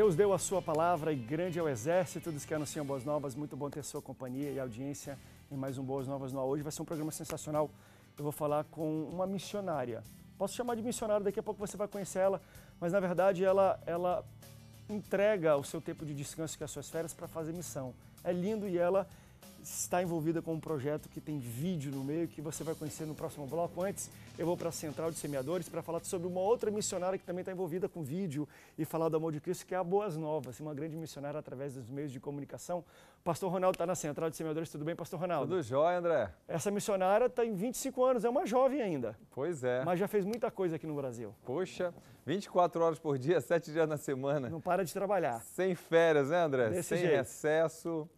Deus deu a sua palavra e grande é o exército dos que anunciam boas novas. Muito bom ter sua companhia e audiência em mais um Boas Novas no Hoje vai ser um programa sensacional. Eu vou falar com uma missionária. Posso chamar de missionária, daqui a pouco você vai conhecer ela, mas na verdade ela, ela entrega o seu tempo de descanso que é as suas férias para fazer missão. É lindo e ela está envolvida com um projeto que tem vídeo no meio, que você vai conhecer no próximo bloco. Antes, eu vou para a Central de Semeadores para falar sobre uma outra missionária que também está envolvida com vídeo e falar do amor de Cristo, que é a Boas Novas, uma grande missionária através dos meios de comunicação. Pastor Ronaldo está na Central de Semeadores. Tudo bem, Pastor Ronaldo? Tudo jóia, André. Essa missionária tem tá 25 anos, é uma jovem ainda. Pois é. Mas já fez muita coisa aqui no Brasil. Poxa, 24 horas por dia, 7 dias na semana. Não para de trabalhar. Sem férias, né, André? Desse Sem jeito. recesso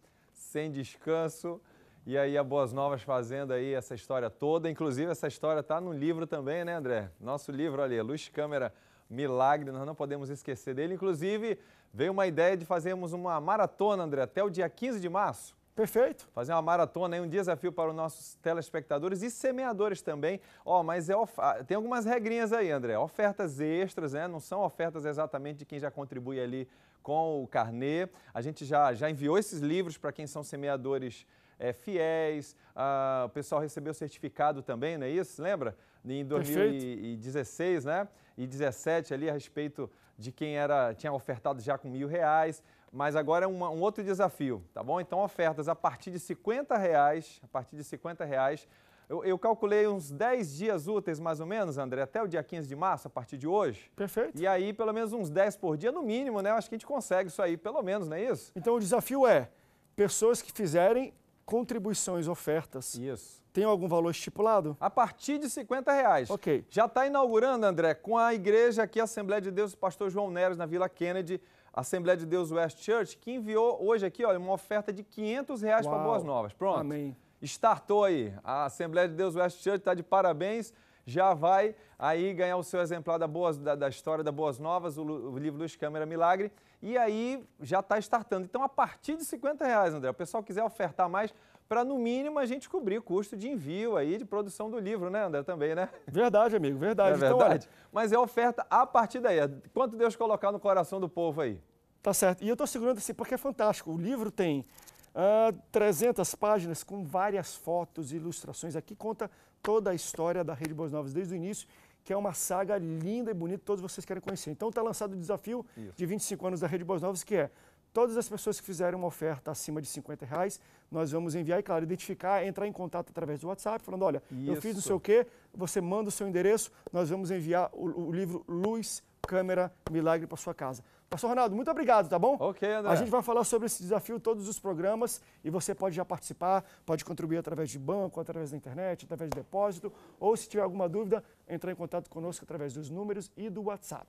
sem descanso. E aí a Boas Novas fazendo aí essa história toda. Inclusive, essa história está no livro também, né, André? Nosso livro, olha Luz Câmera Milagre, nós não podemos esquecer dele. Inclusive, veio uma ideia de fazermos uma maratona, André, até o dia 15 de março. Perfeito. Fazer uma maratona aí, um desafio para os nossos telespectadores e semeadores também. Ó, oh, mas é of... tem algumas regrinhas aí, André. Ofertas extras, né? Não são ofertas exatamente de quem já contribui ali com o carnê. A gente já, já enviou esses livros para quem são semeadores é, fiéis, ah, o pessoal recebeu certificado também, não é isso? Lembra? Em 2016, né? E 17 ali a respeito de quem era tinha ofertado já com mil reais, mas agora é uma, um outro desafio, tá bom? Então ofertas a partir de 50 reais, a partir de 50 reais eu, eu, calculei uns 10 dias úteis, mais ou menos, André, até o dia 15 de março, a partir de hoje. Perfeito. E aí, pelo menos uns 10 por dia, no mínimo, né? Eu acho que a gente consegue isso aí, pelo menos, não é isso? Então, o desafio é pessoas que fizerem contribuições, ofertas. Isso. Tem algum valor estipulado? A partir de 50 reais. Ok. Já está inaugurando, André, com a igreja aqui, Assembleia de Deus do Pastor João Neres, na Vila Kennedy, Assembleia de Deus West Church, que enviou hoje aqui, olha, uma oferta de 500 reais para Boas Novas. Pronto. Amém. Startou aí. A Assembleia de Deus West Church está de parabéns. Já vai aí ganhar o seu exemplar da, Boas, da, da história da Boas Novas, o, o livro Luz, Câmera, Milagre. E aí já está startando. Então, a partir de 50 reais, André, o pessoal quiser ofertar mais, para no mínimo a gente cobrir o custo de envio aí de produção do livro, né, André? Também, né? Verdade, amigo, verdade. É então, verdade. Então, Mas é oferta a partir daí. Quanto Deus colocar no coração do povo aí? Tá certo. E eu estou segurando assim porque é fantástico. O livro tem Uh, ah, 300 páginas com várias fotos e ilustrações. Aqui conta toda a história da Rede Boas Novas desde o início, que é uma saga linda e bonita, todos vocês querem conhecer. Então está lançado o desafio Isso. de 25 anos da Rede Boas Novas, que é todas as pessoas que fizerem uma oferta acima de 50 reais, nós vamos enviar e, claro, identificar, entrar em contato através do WhatsApp, falando, olha, Isso. eu fiz não sei o quê, você manda o seu endereço, nós vamos enviar o, o livro Luz, Câmera, Milagre para sua casa. Pastor Ronaldo, muito obrigado, tá bom? Ok, André. A gente vai falar sobre esse desafio todos os programas e você pode já participar, pode contribuir através de banco, através da internet, através de depósito, ou se tiver alguma dúvida, entrar em contato conosco através dos números e do WhatsApp.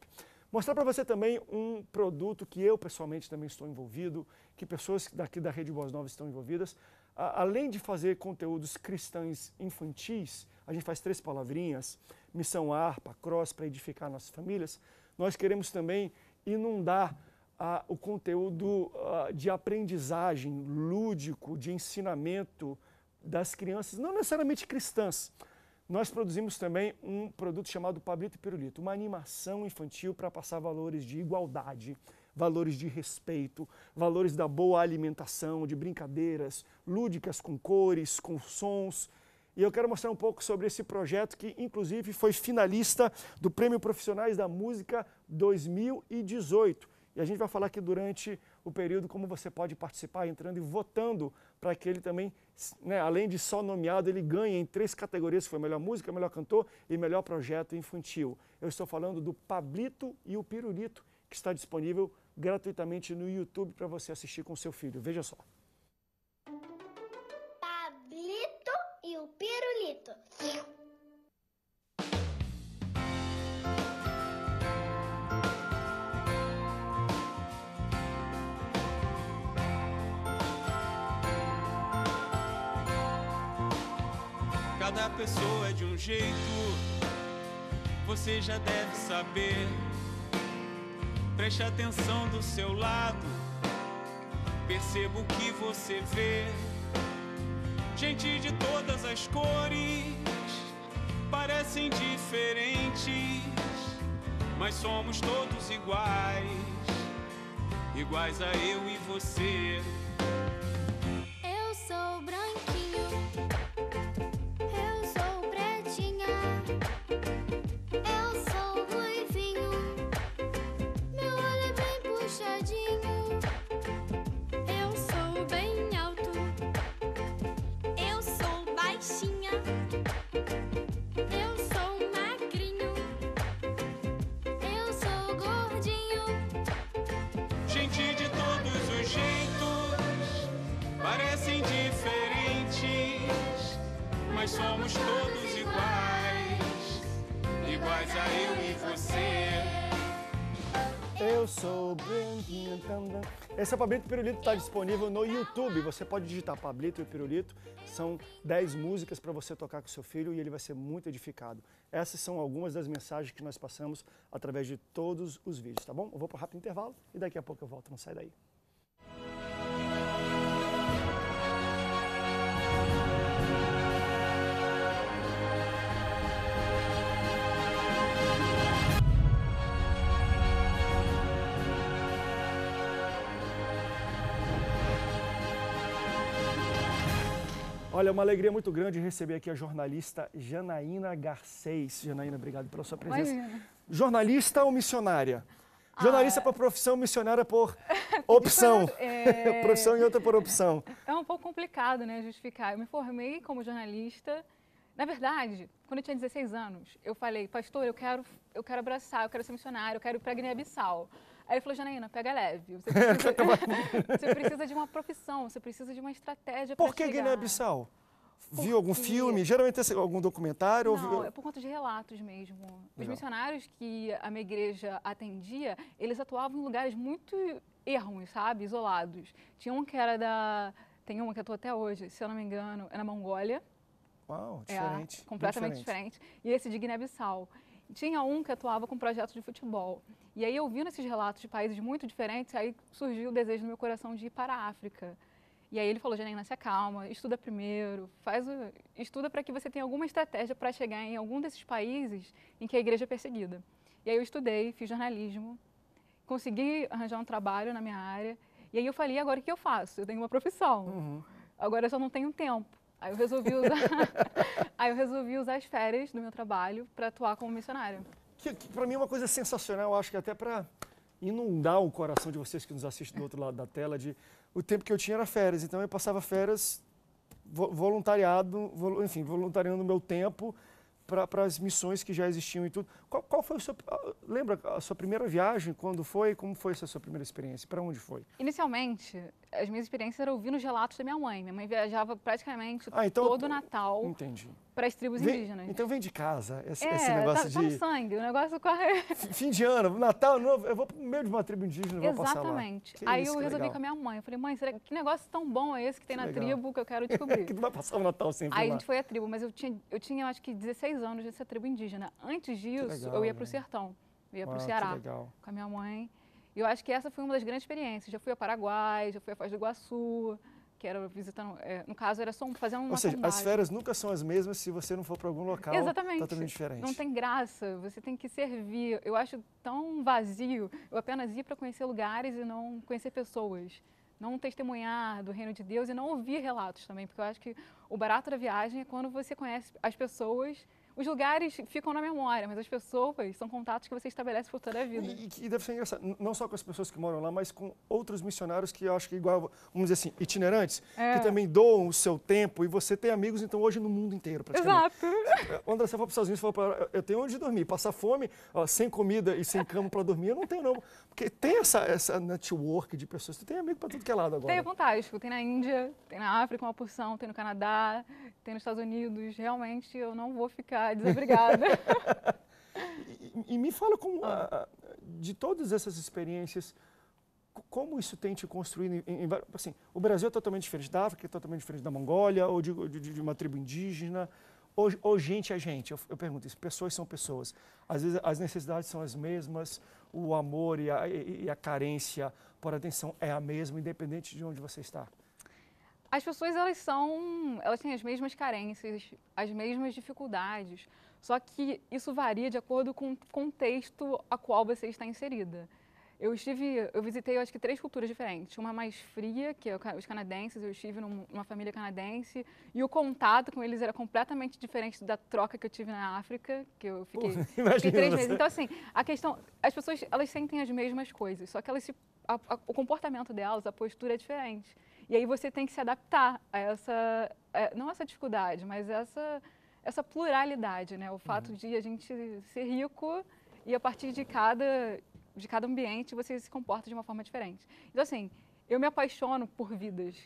Mostrar para você também um produto que eu pessoalmente também estou envolvido, que pessoas daqui da Rede Boas Novas estão envolvidas. além de fazer conteúdos cristãos infantis, a gente faz três palavrinhas, missão arpa, cross, para edificar nossas famílias, nós queremos também inundar ah, o conteúdo ah, de aprendizagem lúdico, de ensinamento das crianças, não necessariamente cristãs. Nós produzimos também um produto chamado Pablito e Pirulito, uma animação infantil para passar valores de igualdade, valores de respeito, valores da boa alimentação, de brincadeiras lúdicas com cores, com sons, e eu quero mostrar um pouco sobre esse projeto que, inclusive, foi finalista do Prêmio Profissionais da Música 2018. E a gente vai falar aqui durante o período como você pode participar entrando e votando para que ele também, né, além de só nomeado, ele ganhe em três categorias, foi melhor música, melhor cantor e melhor projeto infantil. Eu estou falando do Pablito e o Pirulito, que está disponível gratuitamente no YouTube para você assistir com seu filho. Veja só. saber. Preste atenção do seu lado, perceba o que você vê. Gente de todas as cores, parecem diferentes, mas somos todos iguais, iguais a eu e você. Eu sou Eu sou Brandinho. Esse é o Pablito Pirulito, está disponível no YouTube. Você pode digitar Pablito e Pirulito. São 10 músicas para você tocar com seu filho e ele vai ser muito edificado. Essas são algumas das mensagens que nós passamos através de todos os vídeos, tá bom? Eu vou para um rápido intervalo e daqui a pouco eu volto. Não sai daí. Olha, é uma alegria muito grande receber aqui a jornalista Janaína Garcês. Janaína, obrigado pela sua presença. Oi, jornalista ou missionária? Ah, jornalista é. por profissão, missionária por opção. é... profissão e outra por opção. É um pouco complicado, né, justificar. Eu me formei como jornalista. Na verdade, quando eu tinha 16 anos, eu falei, pastor, eu quero, eu quero abraçar, eu quero ser missionário, eu quero ir para Guiné-Bissau. Aí ele falou, Janaína, pega leve. Você precisa, você precisa de uma profissão, você precisa de uma estratégia Por que Guiné-Bissau? Viu algum filme? Geralmente algum documentário? Não, é por conta de relatos mesmo. Os missionários que a minha igreja atendia, eles atuavam em lugares muito ermos, sabe? Isolados. Tinha um que era da... Tem uma que atua até hoje, se eu não me engano, é na Mongólia. Uau, é, diferente. É, completamente diferente. diferente. E esse de Guiné-Bissau. Tinha um que atuava com projetos de futebol. E aí, ouvindo esses relatos de países muito diferentes, aí surgiu o desejo no meu coração de ir para a África. E aí ele falou, Janaína, se acalma, estuda primeiro, faz o... estuda para que você tenha alguma estratégia para chegar em algum desses países em que a igreja é perseguida. E aí eu estudei, fiz jornalismo, consegui arranjar um trabalho na minha área. E aí eu falei, agora o que eu faço? Eu tenho uma profissão. Uhum. Agora eu só não tenho tempo. Aí eu resolvi usar, aí eu resolvi usar as férias do meu trabalho para atuar como missionário Que, que para mim é uma coisa sensacional, acho que até para inundar o coração de vocês que nos assistem do outro lado da tela de o tempo que eu tinha era férias, então eu passava férias voluntariado, enfim, voluntariando o meu tempo para as missões que já existiam e tudo. Qual, qual, foi o seu? Ah, lembra a sua primeira viagem, quando foi, como foi essa sua primeira experiência, para onde foi? Inicialmente, as minhas experiências eram ouvindo os relatos da minha mãe. Minha mãe viajava praticamente ah, então, todo o Natal para as tribos vem, indígenas. Então vem de casa esse, é, esse tá, negócio tá, de... Tá sangue, o negócio corre... Fim de ano, Natal novo, eu vou para o meio de uma tribo indígena passar lá. Exatamente. Aí isso, eu resolvi legal. com a minha mãe, eu falei, mãe, será que negócio tão bom é esse que tem que na legal. tribo que eu quero é, descobrir? que tu vai passar o Natal sempre Aí lá. a gente foi à tribo, mas eu tinha, eu tinha acho que 16 10 anos nessa tribo indígena. Antes disso, legal, eu ia para o né? sertão, eu ia para o ah, Ceará com a minha mãe. E eu acho que essa foi uma das grandes experiências. Já fui a Paraguai, já fui a Foz do Iguaçu, que era visitando, é, no caso, era só fazer uma Ou seja, as férias nunca são as mesmas se você não for para algum local Exatamente. totalmente diferente. Não tem graça, você tem que servir. Eu acho tão vazio eu apenas ir para conhecer lugares e não conhecer pessoas. Não testemunhar do reino de Deus e não ouvir relatos também, porque eu acho que o barato da viagem é quando você conhece as pessoas os lugares ficam na memória, mas as pessoas são contatos que você estabelece por toda a vida. E, e deve ser engraçado, não só com as pessoas que moram lá, mas com outros missionários que eu acho que igual, vamos dizer assim, itinerantes, é. que também doam o seu tempo e você tem amigos, então, hoje no mundo inteiro, praticamente. Exato. É, André, você foi para os Estados Unidos, eu tenho onde dormir, passar fome, ó, sem comida e sem cama para dormir, eu não tenho não. Porque tem essa, essa network de pessoas, você tem amigo para tudo que é lado agora. Tem, é fantástico. Tem na Índia, tem na África uma porção, tem no Canadá, tem nos Estados Unidos. Realmente, eu não vou ficar Obrigada. e, e, me fala como, ah. de todas essas experiências, como isso tem te construído? Em, em, assim, o Brasil é totalmente diferente da África, é totalmente diferente da Mongólia, ou de, de, de uma tribo indígena, ou, ou gente é gente. Eu, eu, pergunto isso, pessoas são pessoas. Às vezes as necessidades são as mesmas, o amor e a, e a carência por atenção é a mesma, independente de onde você está as pessoas elas são, elas têm as mesmas carências, as mesmas dificuldades, só que isso varia de acordo com o contexto a qual você está inserida. Eu estive, eu visitei, eu acho que três culturas diferentes. Uma mais fria, que é os canadenses, eu estive numa família canadense e o contato com eles era completamente diferente da troca que eu tive na África, que eu fiquei, Porra, fiquei três meses. Então assim, a questão, as pessoas elas sentem as mesmas coisas, só que elas se, a, a, o comportamento delas, a postura é diferente. E aí você tem que se adaptar a essa, é, não essa dificuldade, mas essa, essa pluralidade, né? O fato uhum. de a gente ser rico e a partir de cada, de cada ambiente você se comporta de uma forma diferente. Então, assim, eu me apaixono por vidas,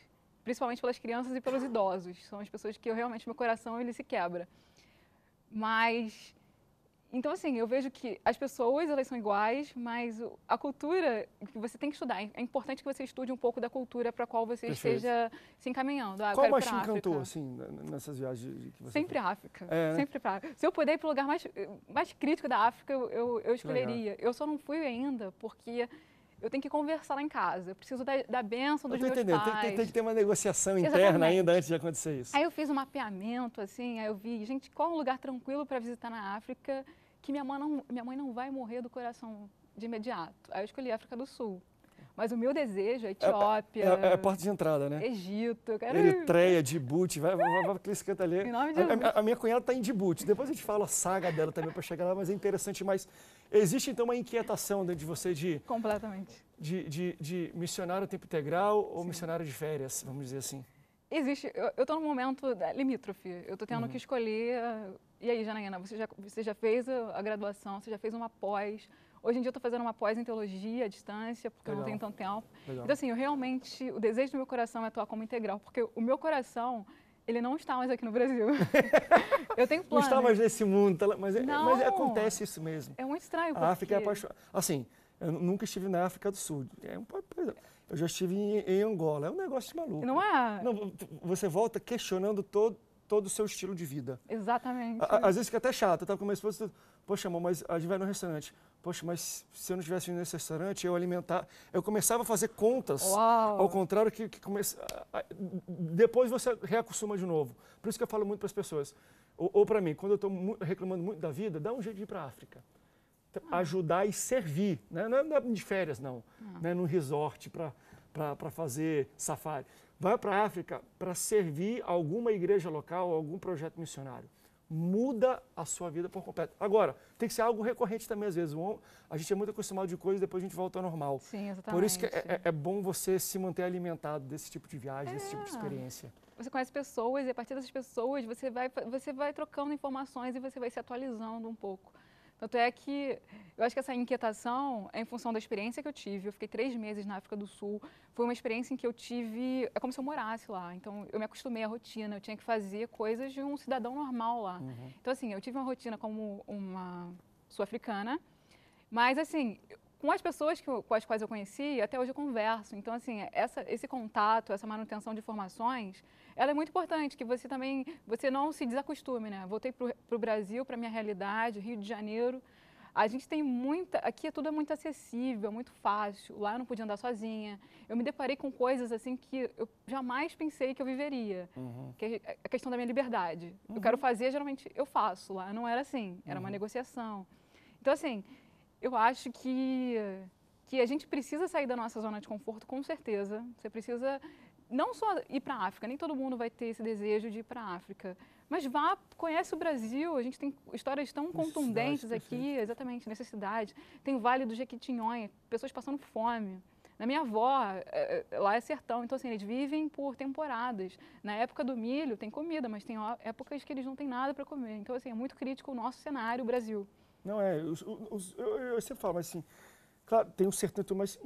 principalmente pelas crianças e pelos idosos. São as pessoas que eu realmente, meu coração, ele se quebra. Mas então, assim, eu vejo que as pessoas, elas são iguais, mas a cultura que você tem que estudar. É importante que você estude um pouco da cultura para a qual você Perfeito. esteja se encaminhando. Ah, qual mais te encantou, assim, nessas viagens que você Sempre fez? África. É, né? sempre África. Se eu puder ir para o lugar mais, mais crítico da África, eu, eu, eu escolheria. Eu só não fui ainda porque eu tenho que conversar lá em casa, eu preciso da, da benção dos meus entendendo. pais. Tem, tem, tem que ter uma negociação interna Exatamente. ainda antes de acontecer isso. Aí eu fiz um mapeamento, assim, aí eu vi, gente, qual é um lugar tranquilo para visitar na África que minha mãe, não, minha mãe não vai morrer do coração de imediato. Aí eu escolhi a África do Sul. Mas o meu desejo é, é, é Etiópia. É, é, é porta de entrada, né? Egito. Eu quero... Eritreia, Djibouti, vai, vai, vai, vai canta ali. Em nome de a, a, a minha cunhada está em Djibouti. Depois a gente fala a saga dela também para chegar lá, mas é interessante. mais. Existe então uma inquietação dentro de você de. Completamente. De, de, de missionário tempo integral ou Sim. missionário de férias, vamos dizer assim? Existe. Eu estou num momento é, limítrofe. Eu estou tendo uhum. que escolher. Ah, e aí, Janaína, você já, você já fez a graduação, você já fez uma pós. Hoje em dia eu estou fazendo uma pós em teologia à distância, porque Legal. eu não tenho tanto tempo. Legal. Então, assim, eu realmente, o desejo do meu coração é atuar como integral, porque o meu coração ele não está mais aqui no Brasil. eu tenho planos. Não está mais nesse mundo, tá mas, é, mas é, acontece isso mesmo. É muito estranho. Porque... A África é apaixonada. Assim, eu nunca estive na África do Sul. É um é. eu já estive em, em Angola. É um negócio maluco. Não é? Não, você volta questionando todo, todo o seu estilo de vida. Exatamente. À, às vezes fica até chato, eu tá? tava com minha esposa, poxa, amor, mas a gente vai no restaurante. Poxa, mas se eu não estivesse indo nesse restaurante, eu alimentar. Eu começava a fazer contas, Uau. ao contrário que, que depois você reacostuma de novo. Por isso que eu falo muito para as pessoas, ou, ou para mim, quando eu estou reclamando muito da vida, dá um jeito de ir para a África. Então, ah. Ajudar e servir, né? É, não é de férias, não, ah. né? num resort para para fazer safari. Vai para a África para servir alguma igreja local, algum projeto missionário. Muda a sua vida por completo. Agora, tem que ser algo recorrente também, às vezes. A gente é muito acostumado de coisas e depois a gente volta ao normal. Sim, exatamente. Por isso que é, é, é bom você se manter alimentado desse tipo de viagem, é. desse tipo de é. experiência você conhece pessoas e a partir dessas pessoas você vai, você vai trocando informações e você vai se atualizando um pouco. Tanto é que eu acho que essa inquietação é em função da experiência que eu tive. Eu fiquei três meses na África do Sul. Foi uma experiência em que eu tive. É como se eu morasse lá. Então eu me acostumei à rotina. Eu tinha que fazer coisas de um cidadão normal lá. Uhum. Então, assim, eu tive uma rotina como uma sul-africana. Mas, assim, com as pessoas que, com as quais eu conheci, até hoje eu converso. Então, assim, essa, esse contato, essa manutenção de informações, ela é muito importante, que você também, você não se desacostume, né? Voltei para o Brasil, para minha realidade, Rio de Janeiro. A gente tem muita, aqui é tudo é muito acessível, muito fácil. Lá eu não podia andar sozinha. Eu me deparei com coisas assim que eu jamais pensei que eu viveria, uhum. que é a é questão da minha liberdade. Uhum. Eu quero fazer, geralmente eu faço. Lá não era assim, era uhum. uma negociação. Então assim, eu acho que, que a gente precisa sair da nossa zona de conforto, com certeza. Você precisa não só ir para a África, nem todo mundo vai ter esse desejo de ir para a África, mas vá, conhece o Brasil, a gente tem histórias tão contundentes aqui, exatamente, necessidade. Tem o Vale do Jequitinhonha, pessoas passando fome. Na minha avó, é, é, lá é sertão, então assim, eles vivem por temporadas. Na época do milho tem comida, mas tem épocas que eles não têm nada para comer. Então assim, é muito crítico o nosso cenário, o Brasil. Não é, os, os, eu, eu, sempre falo, mas assim, claro, tem um certo, mas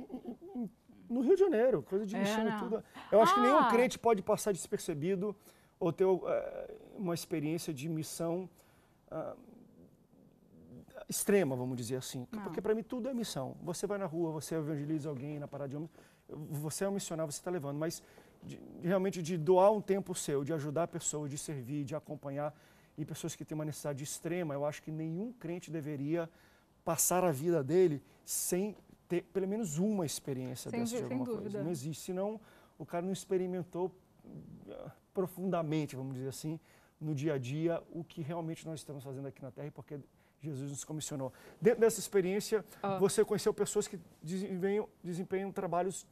no Rio de Janeiro, coisa de é, mexendo não. tudo. Eu ah. acho que nenhum ah. crente pode passar despercebido ou ter uh, uma experiência de missão uh, extrema, vamos dizer assim. Não. Porque para mim tudo é missão. Você vai na rua, você evangeliza alguém na parada de homens, você é um missionário, você está levando, mas de, realmente de doar um tempo seu, de ajudar a pessoa, de servir, de acompanhar e pessoas que têm uma necessidade extrema, eu acho que nenhum crente deveria passar a vida dele sem ter pelo menos uma experiência sem, dessa de alguma coisa. Dúvida. Não existe, senão o cara não experimentou eh, profundamente, vamos dizer assim, no dia a dia o que realmente nós estamos fazendo aqui na Terra, porque Jesus nos comissionou. Dentro dessa experiência, você conheceu pessoas que desempenham, desempenham trabalhos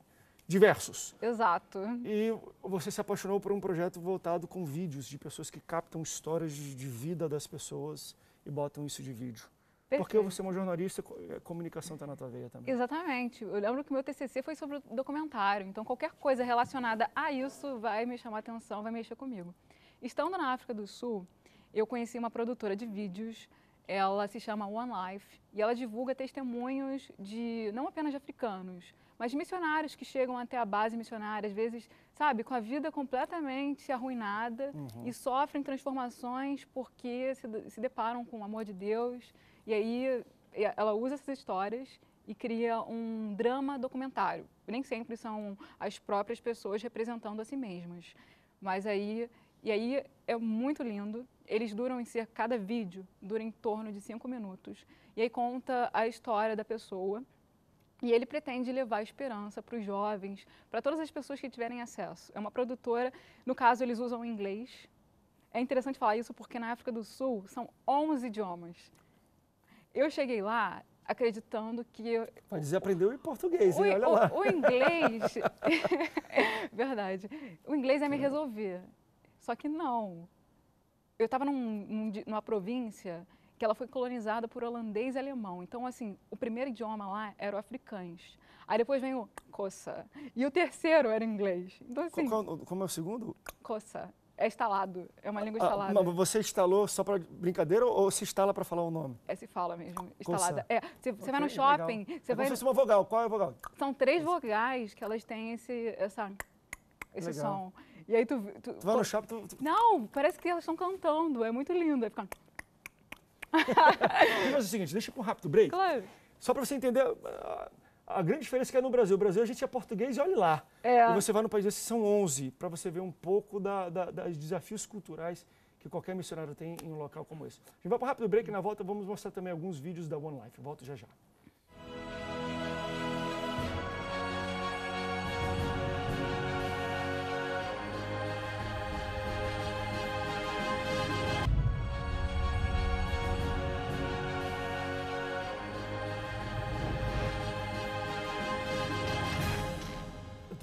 diversos. Exato. E você se apaixonou por um projeto voltado com vídeos de pessoas que captam histórias de vida das pessoas e botam isso de vídeo. Perfeito. Porque você é uma jornalista, é, comunicação está na tua veia também. Exatamente. Eu lembro que meu TCC foi sobre documentário, então qualquer coisa relacionada a isso vai me chamar atenção, vai mexer comigo. Estando na África do Sul, eu conheci uma produtora de vídeos, ela se chama One Life, e ela divulga testemunhos de não apenas de africanos, mas missionários que chegam até a base missionária, às vezes, sabe, com a vida completamente arruinada uhum. e sofrem transformações porque se, se deparam com o amor de Deus. E aí ela usa essas histórias e cria um drama documentário. Nem sempre são as próprias pessoas representando a si mesmas. Mas aí, e aí é muito lindo. Eles duram em cerca, cada vídeo dura em torno de cinco minutos. E aí conta a história da pessoa e ele pretende levar esperança para os jovens, para todas as pessoas que tiverem acesso. É uma produtora, no caso, eles usam inglês. É interessante falar isso porque na África do Sul são 11 idiomas. Eu cheguei lá acreditando que... Pode dizer, aprendeu em português, o, hein? Olha o, lá. O inglês... Verdade. O inglês é me resolver. Só que não. Eu estava num, num, numa província que ela foi colonizada por holandês e alemão. Então, assim, o primeiro idioma lá era o africâns. Aí depois vem o coça. E o terceiro era inglês. Então, assim... como é o segundo? Coça. É instalado. É uma ah, língua ah, instalada. Ah, mas você instalou só para brincadeira ou se instala para falar o nome? É, se fala mesmo. Instalada. É, você okay, vai no shopping... É você é vai... se fosse uma vogal. Qual é a vogal? São três vogais que elas têm esse, essa, esse legal. som. E aí tu... Tu, tu vai no shopping, tu, tu... Não, parece que elas estão cantando. É muito lindo. Aí fica... Vamos fazer é o seguinte, deixa para um rápido break. Claro. Só para você entender a, grande diferença é que é no Brasil. O Brasil, a gente é português e olha lá. É. E você vai no país esses são 11, para você ver um pouco da, da, dos desafios culturais que qualquer missionário tem em um local como esse. A gente vai para um rápido break e na volta vamos mostrar também alguns vídeos da One Life. Volto já já.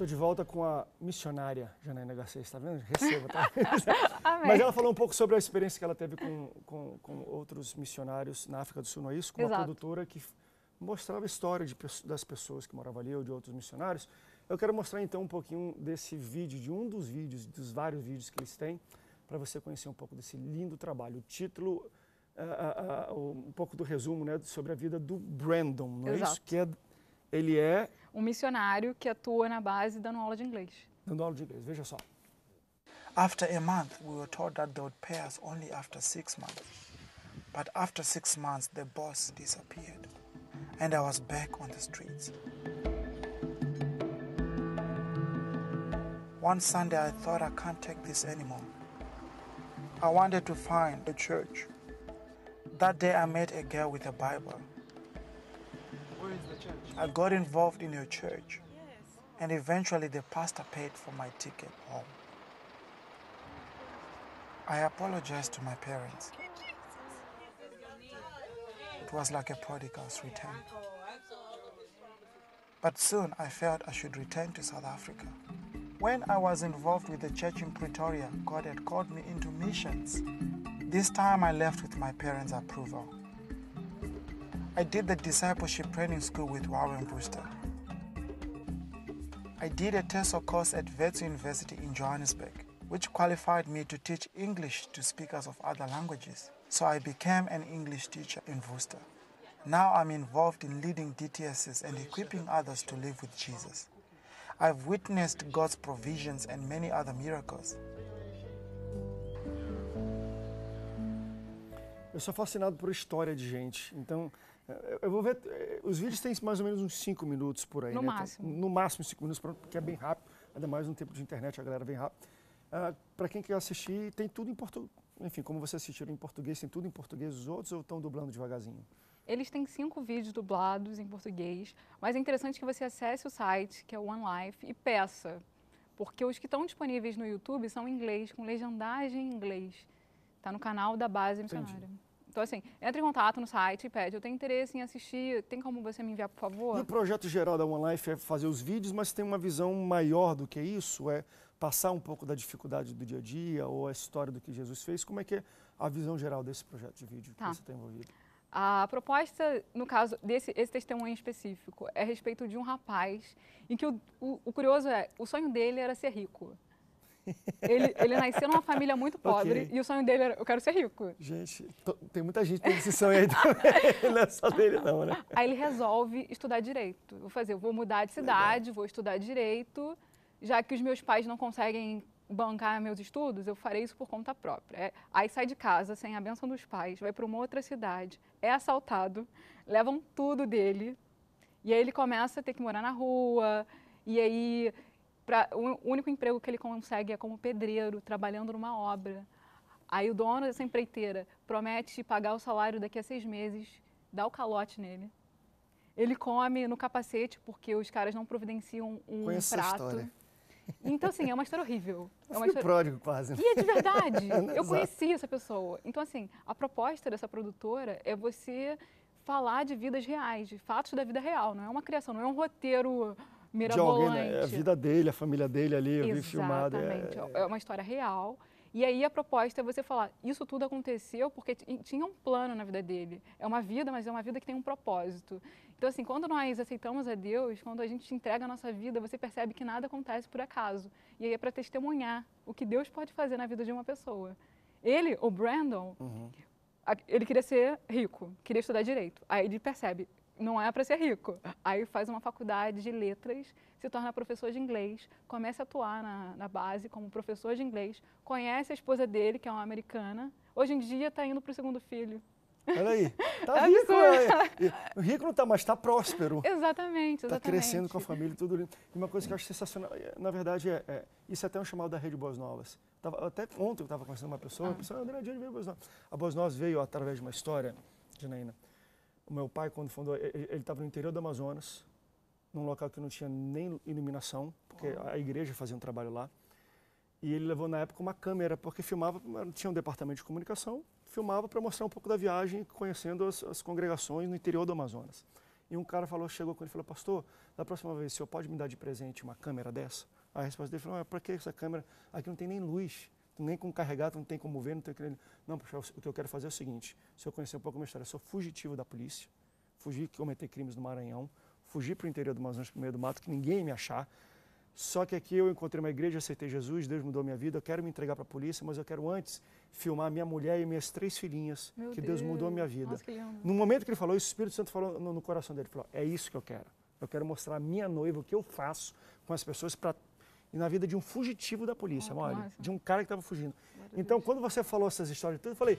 de volta com a missionária Janaína Garcia, está vendo? Receba, tá? Mas ela falou um pouco sobre a experiência que ela teve com, com, com outros missionários na África do Sul, não é isso? Com uma Exato. produtora que mostrava a história de, das pessoas que moravam ali ou de outros missionários. Eu quero mostrar então um pouquinho desse vídeo, de um dos vídeos, dos vários vídeos que eles têm, para você conhecer um pouco desse lindo trabalho. O título, uh, uh, uh, um pouco do resumo né, sobre a vida do Brandon, não é isso? Que é ele é. Um missionário que atua na base dando aula de inglês. Dando aula de inglês, veja só. After a month, we were told that they would pay us only after six months. But after six months, the boss disappeared, and I was back on the streets. One Sunday, I thought I can't take this anymore. I wanted to find a church. That day, I met a girl with a Bible. I got involved in your church. And eventually the pastor paid for my ticket home. I apologized to my parents. It was like a prodigal's return. But soon I felt I should return to South Africa. When I was involved with the church in Pretoria, God had called me into missions. This time I left with my parents' approval. I did the discipleship training school with Warren Brewster. I did a TESOL course at Wits University in Johannesburg, which qualified me to teach English to speakers of other languages. So I became an English teacher in Worcester. Now I'm involved in leading DTSs and equipping others to live with Jesus. I've witnessed God's provisions and many other miracles. eu sou fascinado por história de gente. Então, eh, eu vou ver. Eh, os vídeos têm mais ou menos uns cinco minutos por aí. No né? Então, máximo. Então, no máximo cinco minutos, porque é bem rápido. Ainda mais no tempo de internet, a galera vem rápido. Uh, ah, para quem quer assistir, tem tudo em português. Enfim, como você assistiu em português, tem tudo em português. Os outros ou estão dublando devagarzinho? Eles têm cinco vídeos dublados em português, mas é interessante que você acesse o site, que é o One Life, e peça. Porque os que estão disponíveis no YouTube são em inglês, com legendagem em inglês. Está no canal da base missionária. Entendi. Então, assim, entra em contato no site e pede, eu tenho interesse em assistir, tem como você me enviar, por favor? E o projeto geral da One Life é fazer os vídeos, mas tem uma visão maior do que isso? É passar um pouco da dificuldade do dia a dia ou a história do que Jesus fez? Como é que é a visão geral desse projeto de vídeo tá. que você está envolvido? A proposta, no caso desse esse testemunho específico, é a respeito de um rapaz em que o, o, o curioso é, o sonho dele era ser rico. Ele, ele nasceu numa família muito pobre okay. e o sonho dele era, eu quero ser rico. Gente, tô, tem muita gente tem esse sonho aí também, não é só dele não, né? Aí ele resolve estudar Direito. Vou fazer, vou mudar de cidade, Legal. vou estudar Direito, já que os meus pais não conseguem bancar meus estudos, eu farei isso por conta própria. É, aí sai de casa sem a benção dos pais, vai para uma outra cidade, é assaltado, levam tudo dele, e aí ele começa a ter que morar na rua, e aí pra, o único emprego que ele consegue é como pedreiro, trabalhando numa obra. Aí o dono dessa empreiteira promete pagar o salário daqui a seis meses, dá o calote nele. Ele come no capacete porque os caras não providenciam um Conheço prato. A história. Então, assim, é uma história horrível. É uma história... pródigo, quase. Né? E é de verdade. Eu conheci essa pessoa. Então, assim, a proposta dessa produtora é você falar de vidas reais, de fatos da vida real. Não é uma criação, não é um roteiro de alguém, né? É a vida dele, a família dele ali, eu Exatamente. vi filmado. É, é uma história real. E aí a proposta é você falar, isso tudo aconteceu porque tinha um plano na vida dele. É uma vida, mas é uma vida que tem um propósito. Então assim, quando nós aceitamos a Deus, quando a gente entrega a nossa vida, você percebe que nada acontece por acaso. E aí é para testemunhar o que Deus pode fazer na vida de uma pessoa. Ele, o Brandon, uhum. ele queria ser rico, queria estudar direito. Aí ele percebe, não é para ser rico. Aí faz uma faculdade de letras, se torna professor de inglês, começa a atuar na, na base como professor de inglês, conhece a esposa dele, que é uma americana. Hoje em dia está indo para o segundo filho. Olha aí, tá é rico, é. rico não tá, mas tá próspero. Exatamente, exatamente. Tá crescendo com a família, tudo lindo. E uma coisa que eu acho sensacional, é, na verdade, é, é isso é até um chamado da Rede Boas Novas. Tava, até ontem eu estava conversando com uma pessoa, ah. pessoa, ah, André, de a Boas Novas? A Boas Novas veio através de uma história, Janaína, o meu pai, quando fundou, ele estava no interior do Amazonas, num local que não tinha nem iluminação, porque a igreja fazia um trabalho lá. E ele levou na época uma câmera, porque filmava, tinha um departamento de comunicação, filmava para mostrar um pouco da viagem, conhecendo as, as, congregações no interior do Amazonas. E um cara falou, chegou com ele e falou, pastor, da próxima vez o senhor pode me dar de presente uma câmera dessa? A resposta dele foi, mas ah, para que essa câmera? Aqui não tem nem luz nem como carregar, não tem como ver, não tem que... Não, puxa, o que eu quero fazer é o seguinte, se eu conhecer um pouco a minha história, eu sou fugitivo da polícia, fugi, cometer crimes no Maranhão, fugi para o interior do Amazonas, para o meio do mato, que ninguém ia me achar. Só que aqui eu encontrei uma igreja, aceitei Jesus, Deus mudou minha vida, eu quero me entregar para a polícia, mas eu quero antes filmar minha mulher e minhas três filhinhas, Meu que Deus, Deus mudou minha vida. Nossa, no momento que ele falou isso, o Espírito Santo falou no, no coração dele, falou, é isso que eu quero. Eu quero mostrar a minha noiva o que eu faço com as pessoas para e na vida de um fugitivo da polícia, oh, olha, de um cara que estava fugindo. Maravilha. Então, quando você falou essas histórias tudo, eu falei,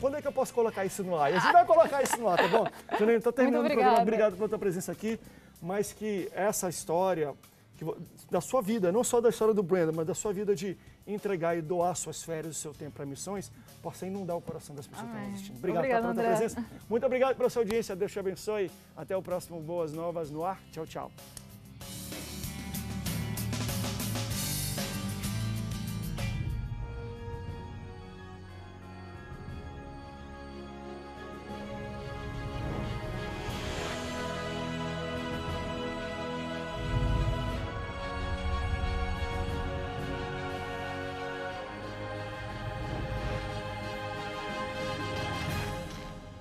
quando é que eu posso colocar isso no ar? E a gente vai colocar isso no ar, tá bom? Janine, estou então, terminando o programa. Obrigado pela tua presença aqui. Mas que essa história que, da sua vida, não só da história do Brandon, mas da sua vida de entregar e doar suas férias, e seu tempo para missões, possa inundar o coração das pessoas Ai. que estão assistindo. Obrigado Obrigada, pela tua presença. Muito obrigado pela sua audiência. Deus te abençoe. Até o próximo Boas Novas no Ar. Tchau, tchau.